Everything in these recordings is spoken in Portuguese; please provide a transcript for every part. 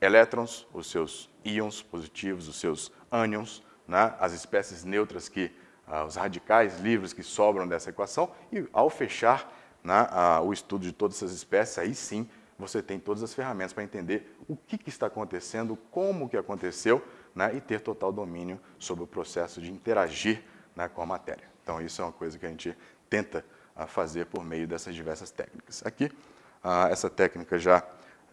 Elétrons, os seus íons positivos, os seus ânions, né? as espécies neutras que ah, os radicais livres que sobram dessa equação e ao fechar né, o estudo de todas essas espécies, aí sim você tem todas as ferramentas para entender o que, que está acontecendo, como que aconteceu né, e ter total domínio sobre o processo de interagir né, com a matéria. Então, isso é uma coisa que a gente tenta uh, fazer por meio dessas diversas técnicas. Aqui, uh, essa técnica já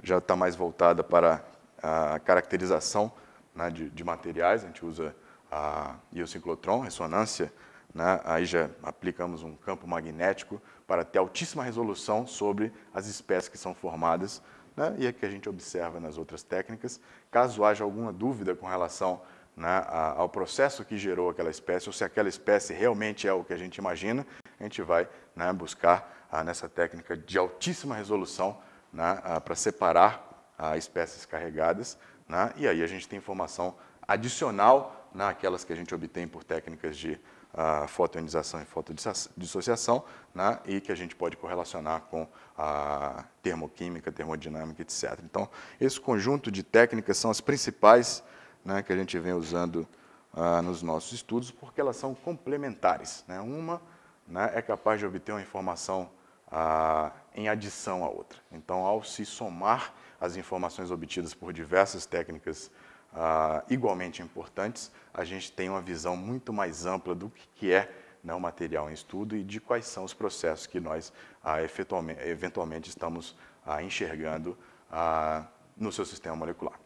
já está mais voltada para a caracterização né, de, de, materiais, a gente usa a ah, iociclotron, ressonância, né, aí já aplicamos um campo magnético para ter altíssima resolução sobre as espécies que são formadas né, e é que a gente observa nas outras técnicas. Caso haja alguma dúvida com relação né, ao processo que gerou aquela espécie, ou se aquela espécie realmente é o que a gente imagina, a gente vai né, buscar ah, nessa técnica de altíssima resolução né, ah, para separar ah, espécies carregadas, né? e aí a gente tem informação adicional naquelas né, que a gente obtém por técnicas de a fotoionização e fotodissociação, né, e que a gente pode correlacionar com a termoquímica, termodinâmica, etc. Então, esse conjunto de técnicas são as principais né, que a gente vem usando ah, nos nossos estudos, porque elas são complementares. Né? Uma né, é capaz de obter uma informação ah, em adição à outra. Então, ao se somar as informações obtidas por diversas técnicas ah, igualmente importantes, a gente tem uma visão muito mais ampla do que é né, o material em estudo e de quais são os processos que nós ah, eventualmente estamos ah, enxergando ah, no seu sistema molecular.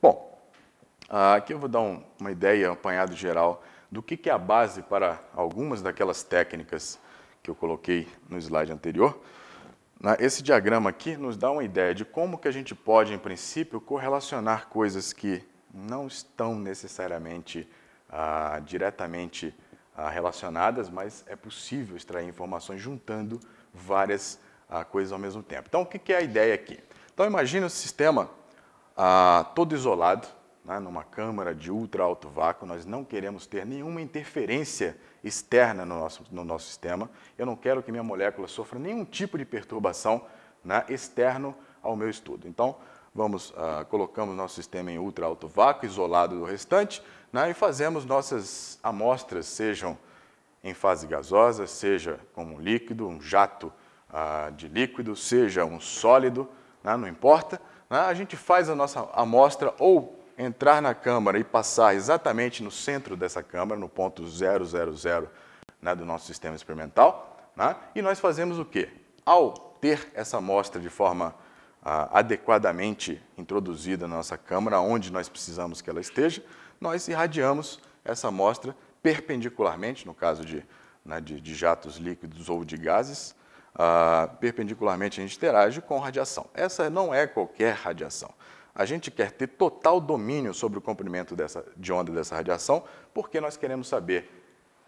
Bom, ah, aqui eu vou dar um, uma ideia, um apanhado geral do que, que é a base para algumas daquelas técnicas que eu coloquei no slide anterior. Esse diagrama aqui nos dá uma ideia de como que a gente pode, em princípio, correlacionar coisas que não estão necessariamente ah, diretamente ah, relacionadas, mas é possível extrair informações juntando várias ah, coisas ao mesmo tempo. Então, o que é a ideia aqui? Então, imagine o sistema ah, todo isolado, né, numa câmara de ultra alto vácuo, nós não queremos ter nenhuma interferência externa no nosso, no nosso sistema. Eu não quero que minha molécula sofra nenhum tipo de perturbação né, externo ao meu estudo. Então, vamos ah, colocamos nosso sistema em ultra alto vácuo, isolado do restante, né, e fazemos nossas amostras, sejam em fase gasosa, seja como um líquido, um jato ah, de líquido, seja um sólido, né, não importa. Né, a gente faz a nossa amostra ou entrar na câmara e passar exatamente no centro dessa câmara, no ponto 000 né, do nosso sistema experimental, né, e nós fazemos o quê? Ao ter essa amostra de forma ah, adequadamente introduzida na nossa câmara, onde nós precisamos que ela esteja, nós irradiamos essa amostra perpendicularmente, no caso de, né, de, de jatos líquidos ou de gases, ah, perpendicularmente a gente interage com radiação. Essa não é qualquer radiação. A gente quer ter total domínio sobre o comprimento dessa, de onda dessa radiação, porque nós queremos saber,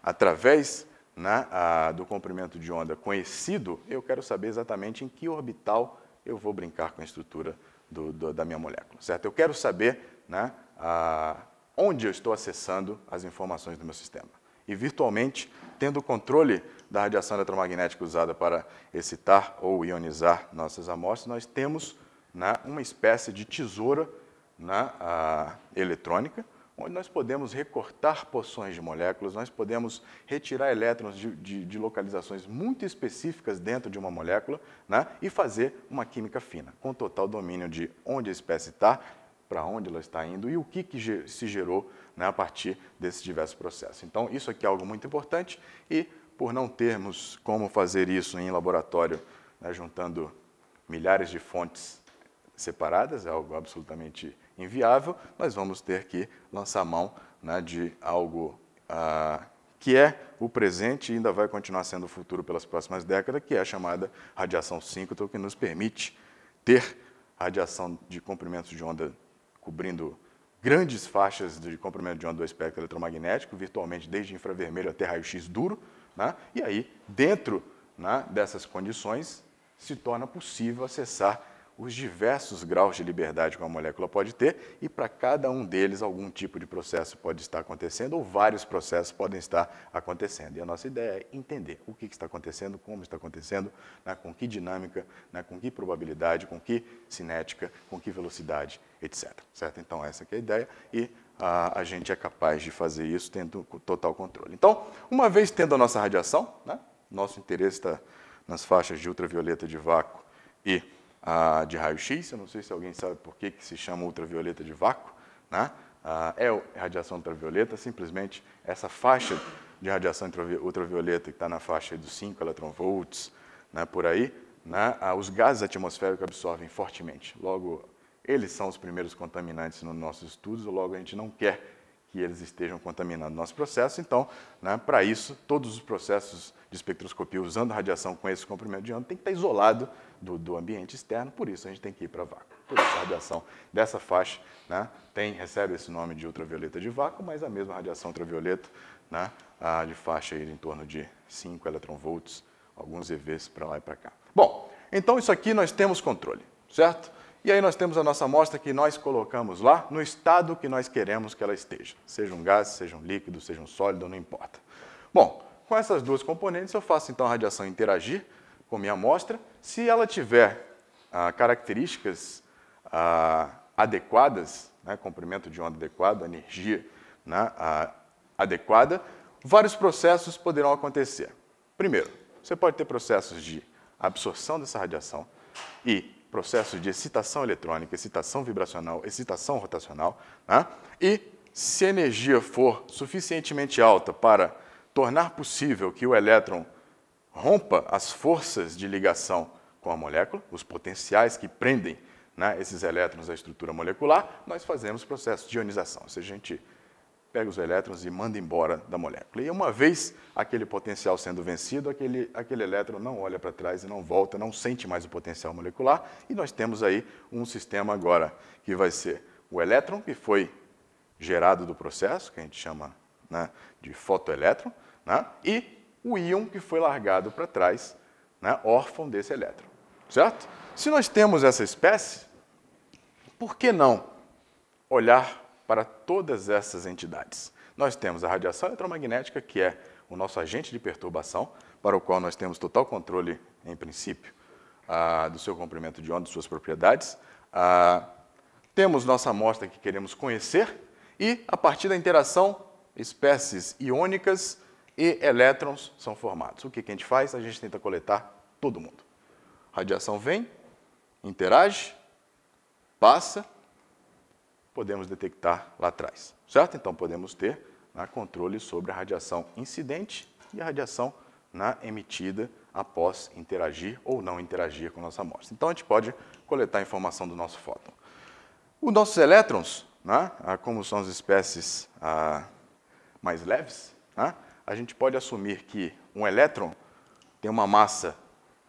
através né, a, ah, do comprimento de onda conhecido, eu quero saber exatamente em que orbital eu vou brincar com a estrutura do, do, da minha molécula, certo? Eu quero saber né, a, onde eu estou acessando as informações do meu sistema. E virtualmente, tendo o controle da radiação eletromagnética usada para excitar ou ionizar nossas amostras, nós temos né, uma espécie de tesoura né, a, eletrônica onde nós podemos recortar porções de moléculas, nós podemos retirar elétrons de, de, de, localizações muito específicas dentro de uma molécula né, e fazer uma química fina, com total domínio de onde a espécie está, para onde ela está indo e o que, que se gerou né, a partir desses diversos processos. Então, isso aqui é algo muito importante e, por não termos como fazer isso em laboratório, né, juntando milhares de fontes separadas, é algo absolutamente inviável, mas vamos ter que lançar mão né, de algo ah, que é o presente e ainda vai continuar sendo o futuro pelas próximas décadas, que é a chamada radiação síncrota, que nos permite ter radiação de comprimentos de onda cobrindo grandes faixas de comprimento de onda do espectro eletromagnético, virtualmente desde infravermelho até raio-x duro, né? e aí, dentro né, dessas condições, se torna possível acessar os diversos graus de liberdade que uma molécula pode ter e para cada um deles algum tipo de processo pode estar acontecendo ou vários processos podem estar acontecendo. E a nossa ideia é entender o que está acontecendo, como está acontecendo, né, com que dinâmica, né, com que probabilidade, com que cinética, com que velocidade, etc. Certo? Então essa é a ideia e a, a, gente é capaz de fazer isso tendo total controle. Então, uma vez tendo a nossa radiação, né, nosso interesse está nas faixas de ultravioleta de vácuo e ah, de raio-x, eu não sei se alguém sabe por que, que se chama ultravioleta de vácuo, né? ah, é, é radiação ultravioleta, simplesmente essa faixa de radiação ultravioleta que está na faixa dos 5 eletronvolts, né, por aí, né, os gases atmosféricos absorvem fortemente. Logo, eles são os primeiros contaminantes nos nossos estudos, logo a gente não quer que eles estejam contaminando nosso processo. Então, né, para isso, todos os processos de espectroscopia usando radiação com esse comprimento de onda tem que estar tá isolado do, do ambiente externo, por isso a gente tem que ir para vácuo. Por isso a radiação dessa faixa né, tem, recebe esse nome de ultravioleta de vácuo, mas a mesma radiação ultravioleta né, de faixa aí em torno de 5 eletronvolts, alguns EVs para lá e para cá. Bom, então isso aqui nós temos controle, certo? E aí nós temos a nossa amostra que nós colocamos lá no estado que nós queremos que ela esteja. Seja um gás, seja um líquido, seja um sólido, não importa. Bom, com essas duas componentes eu faço então a radiação interagir com minha amostra. Se ela tiver ah, características ah, adequadas, né, comprimento de onda adequado, energia né, ah, adequada, vários processos poderão acontecer. Primeiro, você pode ter processos de absorção dessa radiação e processos de excitação eletrônica, excitação vibracional, excitação rotacional, né? e se a energia for suficientemente alta para tornar possível que o elétron rompa as forças de ligação com a molécula, os potenciais que prendem né, esses elétrons à estrutura molecular, nós fazemos processo de ionização, ou seja, a gente pega os elétrons e manda embora da molécula. E uma vez aquele potencial sendo vencido, aquele, aquele elétron não olha para trás e não volta, não sente mais o potencial molecular, e nós temos aí um sistema agora que vai ser o elétron que foi gerado do processo, que a gente chama né, de fotoelétron, né, e o íon que foi largado para trás, né, órfão desse elétron. Certo? Se nós temos essa espécie, por que não olhar para todas essas entidades. Nós temos a radiação eletromagnética, que é o nosso agente de perturbação, para o qual nós temos total controle, em princípio, ah, do seu comprimento de onda, de suas propriedades. Ah, temos nossa amostra que queremos conhecer e, a partir da interação, espécies iônicas e elétrons são formados. O que, que a gente faz? A gente tenta coletar todo mundo. A radiação vem, interage, passa, podemos detectar lá atrás, certo? Então, podemos ter né, controle sobre a radiação incidente e a radiação né, emitida após interagir ou não interagir com a nossa amostra. Então, a gente pode coletar a informação do nosso fóton. Os nossos elétrons, né, ah, como são as espécies ah, mais leves, né, a gente pode assumir que um elétron tem uma massa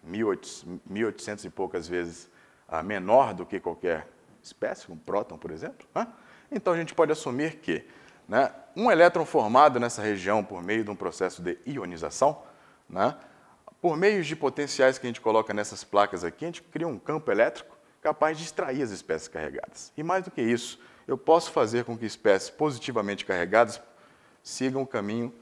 1800 e poucas vezes ah, menor do que qualquer espécie, um próton, por exemplo. Né? Então a gente pode assumir que né, um elétron formado nessa região por meio de um processo de ionização, né, por meio de potenciais que a gente coloca nessas placas aqui, a gente cria um campo elétrico capaz de extrair as espécies carregadas. E mais do que isso, eu posso fazer com que espécies positivamente carregadas sigam o caminho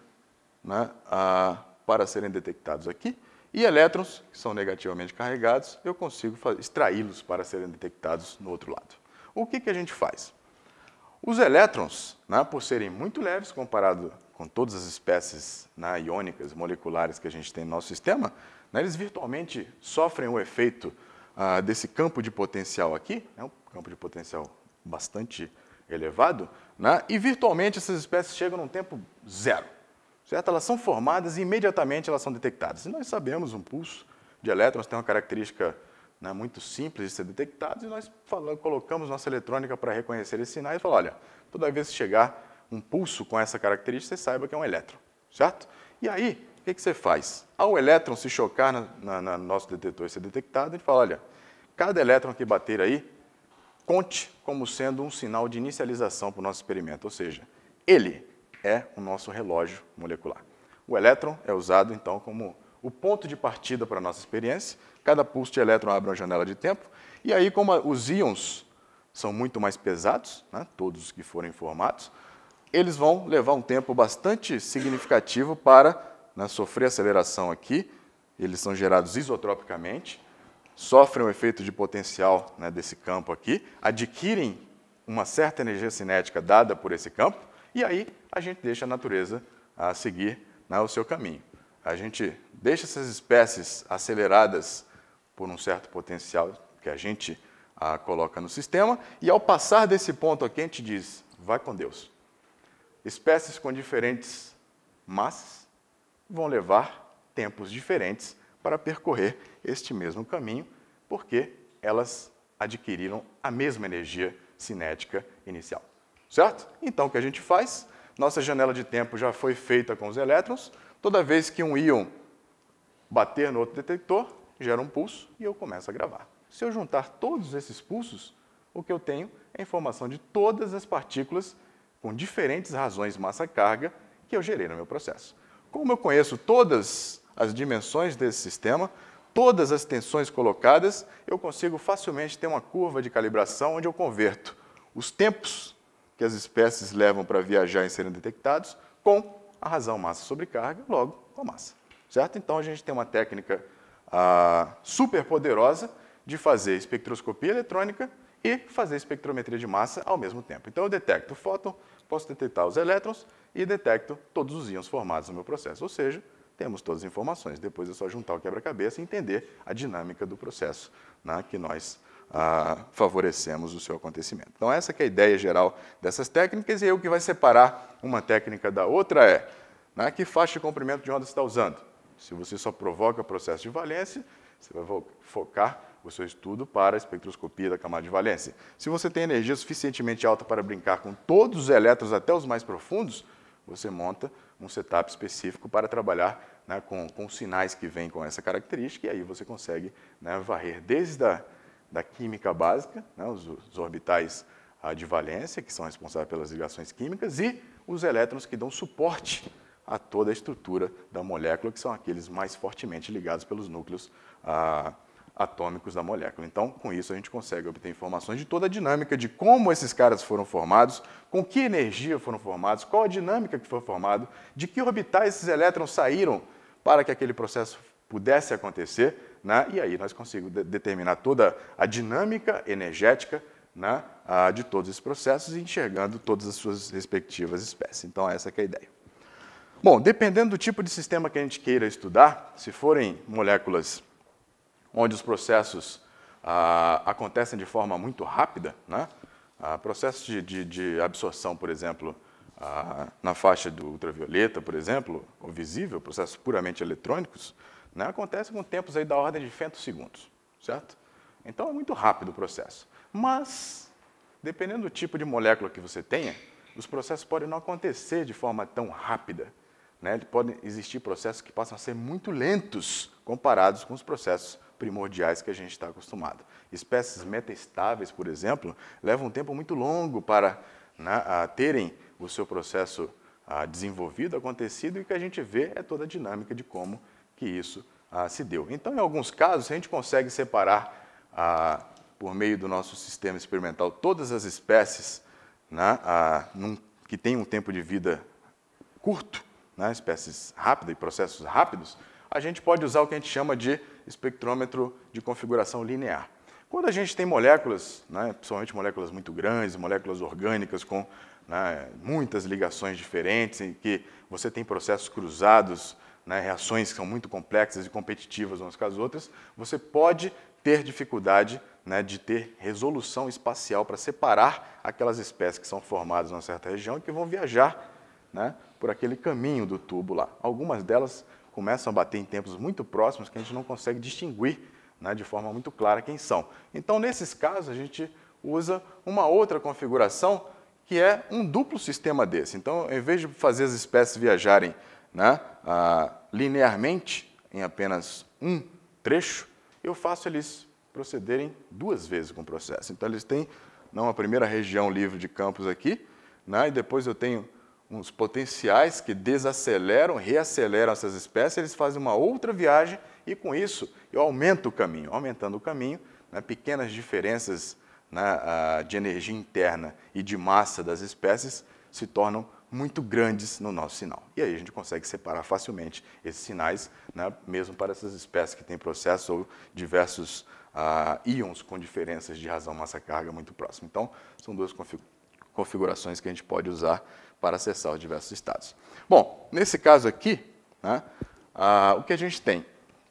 né, a, para serem detectados aqui. E elétrons, que são negativamente carregados, eu consigo extraí-los para serem detectados no outro lado. O que, que a gente faz? Os elétrons, né, por serem muito leves comparado com todas as espécies né, iônicas, moleculares que a gente tem no nosso sistema, né, eles virtualmente sofrem o efeito ah, desse campo de potencial aqui, é um campo de potencial bastante elevado, né, e virtualmente essas espécies chegam num tempo zero. Certo? Elas são formadas e imediatamente elas são detectadas. E nós sabemos, um pulso de elétrons tem uma característica né, muito simples de ser detectado e nós falamos, colocamos nossa eletrônica para reconhecer esse sinal e falar, olha, toda vez que chegar um pulso com essa característica, você saiba que é um elétron, certo? E aí, o que, que você faz? Ao elétron se chocar no na, na, nosso detetor e ser detectado, ele fala, olha, cada elétron que bater aí, conte como sendo um sinal de inicialização para o nosso experimento, ou seja, ele é o nosso relógio molecular. O elétron é usado, então, como o ponto de partida para a nossa experiência. Cada pulso de elétron abre uma janela de tempo. E aí, como os íons são muito mais pesados, né, todos os que forem formados, eles vão levar um tempo bastante significativo para né, sofrer aceleração aqui. Eles são gerados isotropicamente, sofrem o um efeito de potencial né, desse campo aqui, adquirem uma certa energia cinética dada por esse campo, e aí a gente deixa a natureza a seguir né, o seu caminho. A gente deixa essas espécies aceleradas por um certo potencial que a gente a ah, coloca no sistema, e ao passar desse ponto aqui, a gente diz: vai com Deus. Espécies com diferentes massas vão levar tempos diferentes para percorrer este mesmo caminho, porque elas adquiriram a mesma energia cinética inicial. Certo? Então, o que a gente faz? Nossa janela de tempo já foi feita com os elétrons. Toda vez que um íon bater no outro detector, gera um pulso e eu começo a gravar. Se eu juntar todos esses pulsos, o que eu tenho é informação de todas as partículas com diferentes razões massa-carga que eu gerei no meu processo. Como eu conheço todas as dimensões desse sistema, todas as tensões colocadas, eu consigo facilmente ter uma curva de calibração onde eu converto os tempos que as espécies levam para viajar e serem detectados com a razão massa sobrecarga, logo com a massa. Certo? Então a gente tem uma técnica ah, super poderosa de fazer espectroscopia eletrônica e fazer espectrometria de massa ao mesmo tempo. Então eu detecto o fóton, posso detectar os elétrons e detecto todos os íons formados no meu processo. Ou seja, temos todas as informações. Depois é só juntar o quebra-cabeça e entender a dinâmica do processo né, que nós ah, favorecemos o seu acontecimento. Então essa é a ideia geral dessas técnicas e aí o que vai separar uma técnica da outra é né, que faixa de comprimento de onda você está usando. Se você só provoca processo de valência, você vai focar o seu estudo para a espectroscopia da camada de valência. Se você tem energia suficientemente alta para brincar com todos os elétrons, até os mais profundos, você monta um setup específico para trabalhar né, com, com sinais que vêm com essa característica e aí você consegue né, varrer desde a da química básica, né, os, os, orbitais ah, de valência, que são responsáveis pelas ligações químicas, e os elétrons que dão suporte a toda a estrutura da molécula, que são aqueles mais fortemente ligados pelos núcleos ah, atômicos da molécula. Então, com isso, a gente consegue obter informações de toda a dinâmica de como esses caras foram formados, com que energia foram formados, qual a dinâmica que foi formado, de que orbitais esses elétrons saíram para que aquele processo pudesse acontecer né? e aí nós conseguimos de determinar toda a dinâmica energética né? ah, de todos esses processos, enxergando todas as suas respectivas espécies. Então, essa é a ideia. Bom, dependendo do tipo de sistema que a gente queira estudar, se forem moléculas onde os processos ah, acontecem de forma muito rápida, né? ah, processos de, de, de, absorção, por exemplo, ah, na faixa do ultravioleta, por exemplo, ou visível, processos puramente eletrônicos, né, acontece com tempos aí da ordem de femtosegundos, certo? Então é muito rápido o processo. Mas, dependendo do tipo de molécula que você tenha, os processos podem não acontecer de forma tão rápida. Né? Podem existir processos que passam a ser muito lentos comparados com os processos primordiais que a gente está acostumado. Espécies metastáveis, por exemplo, levam um tempo muito longo para né, terem o seu processo ah, desenvolvido, acontecido, e o que a gente vê é toda a dinâmica de como que isso ah, se deu. Então, em alguns casos, a gente consegue separar, ah, por meio do nosso sistema experimental, todas as espécies né, ah, num, que têm um tempo de vida curto, né, espécies rápidas e processos rápidos, a gente pode usar o que a gente chama de espectrômetro de configuração linear. Quando a gente tem moléculas, né, principalmente moléculas muito grandes, moléculas orgânicas com né, muitas ligações diferentes, em que você tem processos cruzados né, reações que são muito complexas e competitivas umas com as outras, você pode ter dificuldade né, de ter resolução espacial para separar aquelas espécies que são formadas em uma certa região e que vão viajar né, por aquele caminho do tubo lá. Algumas delas começam a bater em tempos muito próximos que a gente não consegue distinguir né, de forma muito clara quem são. Então, nesses casos, a gente usa uma outra configuração que é um duplo sistema desse. Então, em vez de fazer as espécies viajarem né, ah, linearmente em apenas um trecho, eu faço eles procederem duas vezes com o processo. Então, eles têm não a primeira região livre de campos aqui, né, e depois eu tenho uns potenciais que desaceleram, reaceleram essas espécies, eles fazem uma outra viagem e com isso eu aumento o caminho. Aumentando o caminho, né, pequenas diferenças né, ah, de energia interna e de massa das espécies se tornam muito grandes no nosso sinal. E aí a gente consegue separar facilmente esses sinais, né, mesmo para essas espécies que têm processos ou diversos ah, íons com diferenças de razão massa-carga muito próximas. Então, são duas config configurações que a gente pode usar para acessar os diversos estados. Bom, nesse caso aqui, né, ah, o que a gente tem?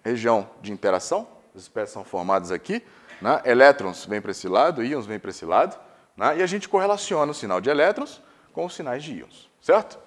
Região de interação, as espécies são formadas aqui, né, elétrons vêm para esse lado, íons vêm para esse lado, né, e a gente correlaciona o sinal de elétrons com os sinais de íons, certo?